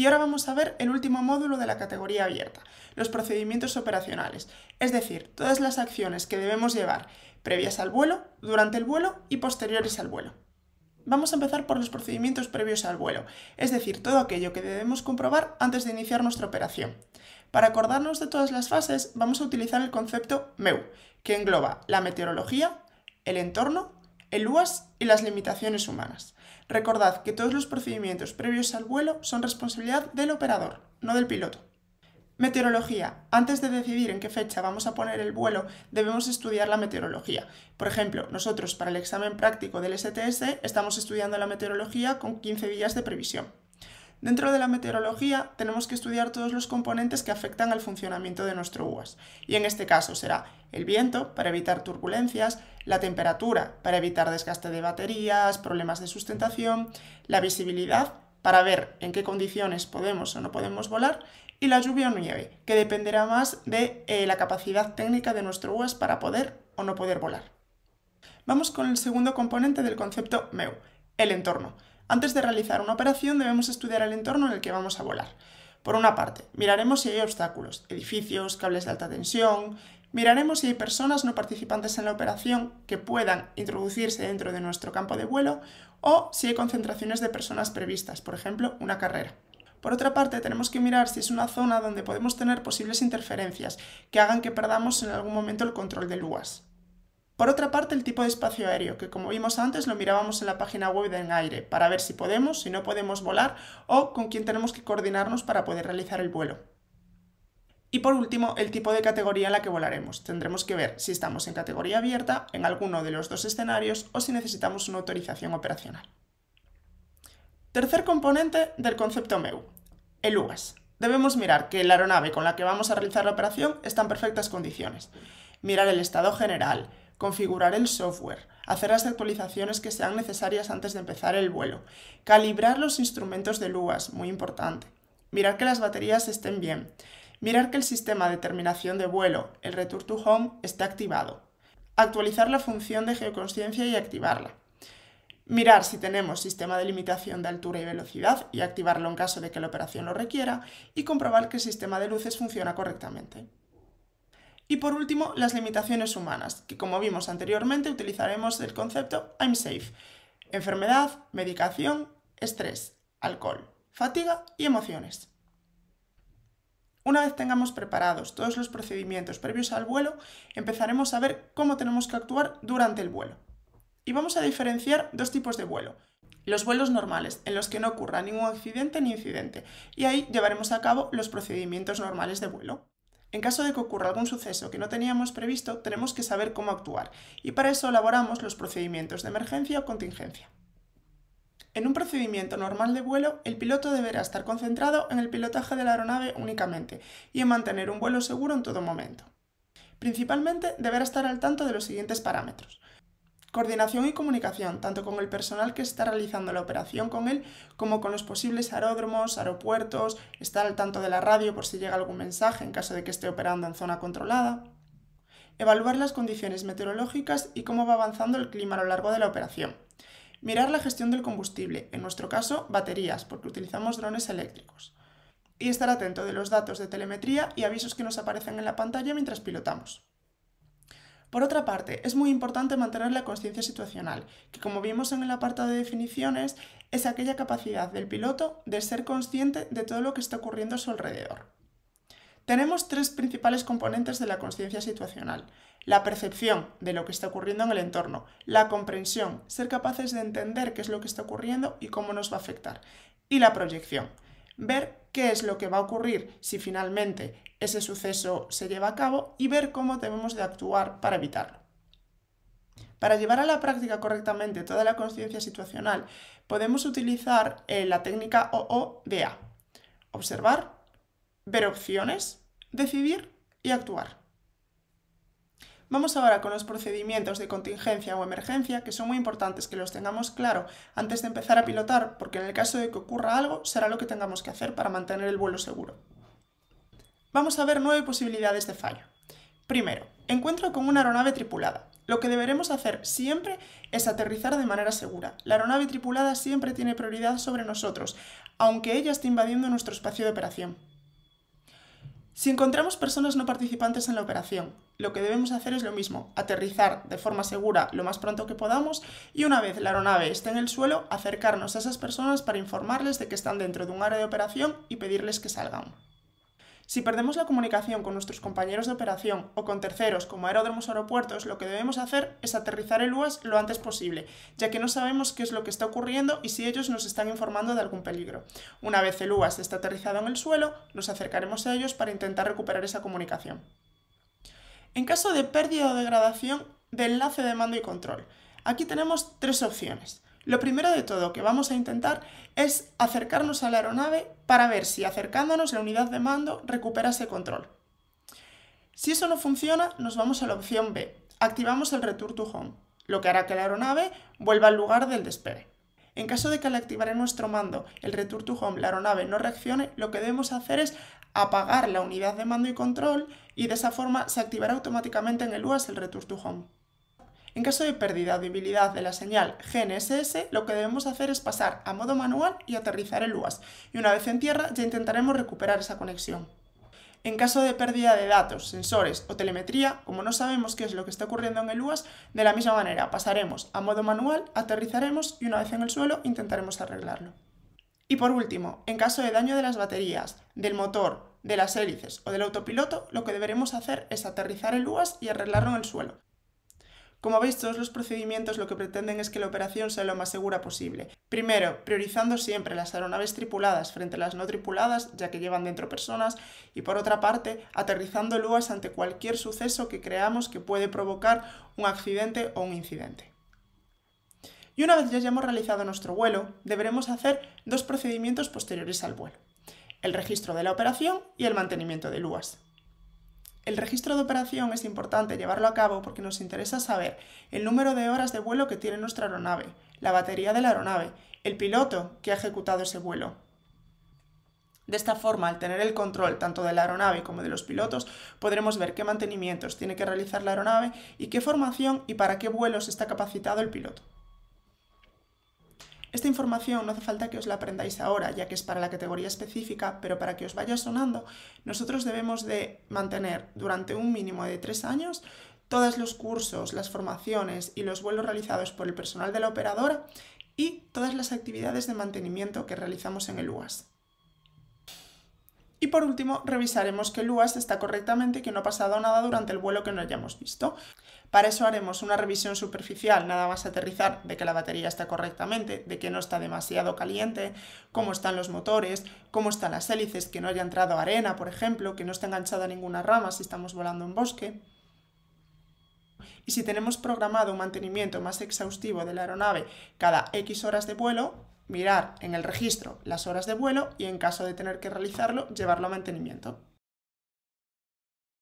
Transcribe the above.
Y ahora vamos a ver el último módulo de la categoría abierta, los procedimientos operacionales, es decir, todas las acciones que debemos llevar previas al vuelo, durante el vuelo y posteriores al vuelo. Vamos a empezar por los procedimientos previos al vuelo, es decir, todo aquello que debemos comprobar antes de iniciar nuestra operación. Para acordarnos de todas las fases, vamos a utilizar el concepto MEU, que engloba la meteorología, el entorno, el UAS y las limitaciones humanas. Recordad que todos los procedimientos previos al vuelo son responsabilidad del operador, no del piloto. Meteorología. Antes de decidir en qué fecha vamos a poner el vuelo, debemos estudiar la meteorología. Por ejemplo, nosotros para el examen práctico del STS estamos estudiando la meteorología con 15 días de previsión. Dentro de la meteorología tenemos que estudiar todos los componentes que afectan al funcionamiento de nuestro UAS, y en este caso será el viento para evitar turbulencias, la temperatura para evitar desgaste de baterías, problemas de sustentación, la visibilidad para ver en qué condiciones podemos o no podemos volar, y la lluvia o nieve, que dependerá más de eh, la capacidad técnica de nuestro UAS para poder o no poder volar. Vamos con el segundo componente del concepto MEU, el entorno. Antes de realizar una operación debemos estudiar el entorno en el que vamos a volar. Por una parte, miraremos si hay obstáculos, edificios, cables de alta tensión, miraremos si hay personas no participantes en la operación que puedan introducirse dentro de nuestro campo de vuelo o si hay concentraciones de personas previstas, por ejemplo, una carrera. Por otra parte, tenemos que mirar si es una zona donde podemos tener posibles interferencias que hagan que perdamos en algún momento el control del UAS. Por otra parte, el tipo de espacio aéreo, que como vimos antes lo mirábamos en la página web de En Aire, para ver si podemos, si no podemos volar o con quién tenemos que coordinarnos para poder realizar el vuelo. Y por último, el tipo de categoría en la que volaremos. Tendremos que ver si estamos en categoría abierta, en alguno de los dos escenarios o si necesitamos una autorización operacional. Tercer componente del concepto MEU, el UAS. Debemos mirar que la aeronave con la que vamos a realizar la operación está en perfectas condiciones. Mirar el estado general, configurar el software, hacer las actualizaciones que sean necesarias antes de empezar el vuelo, calibrar los instrumentos de luas, muy importante, mirar que las baterías estén bien, mirar que el sistema de terminación de vuelo, el Return to Home, esté activado, actualizar la función de geoconsciencia y activarla, mirar si tenemos sistema de limitación de altura y velocidad y activarlo en caso de que la operación lo requiera y comprobar que el sistema de luces funciona correctamente. Y por último, las limitaciones humanas, que como vimos anteriormente utilizaremos el concepto I'm safe. Enfermedad, medicación, estrés, alcohol, fatiga y emociones. Una vez tengamos preparados todos los procedimientos previos al vuelo, empezaremos a ver cómo tenemos que actuar durante el vuelo. Y vamos a diferenciar dos tipos de vuelo. Los vuelos normales, en los que no ocurra ningún accidente ni incidente, y ahí llevaremos a cabo los procedimientos normales de vuelo. En caso de que ocurra algún suceso que no teníamos previsto, tenemos que saber cómo actuar y para eso elaboramos los procedimientos de emergencia o contingencia. En un procedimiento normal de vuelo, el piloto deberá estar concentrado en el pilotaje de la aeronave únicamente y en mantener un vuelo seguro en todo momento. Principalmente deberá estar al tanto de los siguientes parámetros. Coordinación y comunicación, tanto con el personal que está realizando la operación con él, como con los posibles aeródromos, aeropuertos, estar al tanto de la radio por si llega algún mensaje en caso de que esté operando en zona controlada. Evaluar las condiciones meteorológicas y cómo va avanzando el clima a lo largo de la operación. Mirar la gestión del combustible, en nuestro caso baterías, porque utilizamos drones eléctricos. Y estar atento de los datos de telemetría y avisos que nos aparecen en la pantalla mientras pilotamos. Por otra parte, es muy importante mantener la conciencia situacional, que como vimos en el apartado de definiciones, es aquella capacidad del piloto de ser consciente de todo lo que está ocurriendo a su alrededor. Tenemos tres principales componentes de la conciencia situacional. La percepción de lo que está ocurriendo en el entorno, la comprensión, ser capaces de entender qué es lo que está ocurriendo y cómo nos va a afectar, y la proyección, ver qué es lo que va a ocurrir si finalmente ese suceso se lleva a cabo y ver cómo debemos de actuar para evitarlo. Para llevar a la práctica correctamente toda la conciencia situacional, podemos utilizar eh, la técnica OODA. Observar, ver opciones, decidir y actuar. Vamos ahora con los procedimientos de contingencia o emergencia, que son muy importantes que los tengamos claro antes de empezar a pilotar, porque en el caso de que ocurra algo, será lo que tengamos que hacer para mantener el vuelo seguro. Vamos a ver nueve posibilidades de fallo. Primero, encuentro con una aeronave tripulada. Lo que deberemos hacer siempre es aterrizar de manera segura. La aeronave tripulada siempre tiene prioridad sobre nosotros, aunque ella esté invadiendo nuestro espacio de operación. Si encontramos personas no participantes en la operación, lo que debemos hacer es lo mismo, aterrizar de forma segura lo más pronto que podamos y una vez la aeronave esté en el suelo, acercarnos a esas personas para informarles de que están dentro de un área de operación y pedirles que salgan. Si perdemos la comunicación con nuestros compañeros de operación o con terceros como aeródromos o aeropuertos, lo que debemos hacer es aterrizar el UAS lo antes posible, ya que no sabemos qué es lo que está ocurriendo y si ellos nos están informando de algún peligro. Una vez el UAS está aterrizado en el suelo, nos acercaremos a ellos para intentar recuperar esa comunicación. En caso de pérdida o degradación de enlace de mando y control, aquí tenemos tres opciones. Lo primero de todo que vamos a intentar es acercarnos a la aeronave para ver si acercándonos la unidad de mando recupera ese control. Si eso no funciona, nos vamos a la opción B. Activamos el Return to Home, lo que hará que la aeronave vuelva al lugar del despegue. En caso de que al activar en nuestro mando el Return to Home la aeronave no reaccione, lo que debemos hacer es apagar la unidad de mando y control y de esa forma se activará automáticamente en el UAS el Return to Home. En caso de pérdida de debilidad de la señal GNSS, lo que debemos hacer es pasar a modo manual y aterrizar el UAS, y una vez en tierra ya intentaremos recuperar esa conexión. En caso de pérdida de datos, sensores o telemetría, como no sabemos qué es lo que está ocurriendo en el UAS, de la misma manera pasaremos a modo manual, aterrizaremos y una vez en el suelo intentaremos arreglarlo. Y por último, en caso de daño de las baterías, del motor, de las hélices o del autopiloto, lo que deberemos hacer es aterrizar el UAS y arreglarlo en el suelo, como veis, todos los procedimientos lo que pretenden es que la operación sea lo más segura posible. Primero, priorizando siempre las aeronaves tripuladas frente a las no tripuladas, ya que llevan dentro personas, y por otra parte, aterrizando lúas ante cualquier suceso que creamos que puede provocar un accidente o un incidente. Y una vez ya hayamos realizado nuestro vuelo, deberemos hacer dos procedimientos posteriores al vuelo, el registro de la operación y el mantenimiento de lúas. El registro de operación es importante llevarlo a cabo porque nos interesa saber el número de horas de vuelo que tiene nuestra aeronave, la batería de la aeronave, el piloto que ha ejecutado ese vuelo. De esta forma, al tener el control tanto de la aeronave como de los pilotos, podremos ver qué mantenimientos tiene que realizar la aeronave y qué formación y para qué vuelos está capacitado el piloto. Esta información no hace falta que os la aprendáis ahora, ya que es para la categoría específica, pero para que os vaya sonando, nosotros debemos de mantener durante un mínimo de tres años todos los cursos, las formaciones y los vuelos realizados por el personal de la operadora y todas las actividades de mantenimiento que realizamos en el UAS. Y por último, revisaremos que el UAS está correctamente y que no ha pasado nada durante el vuelo que no hayamos visto. Para eso haremos una revisión superficial, nada más aterrizar, de que la batería está correctamente, de que no está demasiado caliente, cómo están los motores, cómo están las hélices, que no haya entrado arena, por ejemplo, que no esté enganchada ninguna rama si estamos volando en bosque. Y si tenemos programado un mantenimiento más exhaustivo de la aeronave cada X horas de vuelo, mirar en el registro las horas de vuelo y en caso de tener que realizarlo, llevarlo a mantenimiento.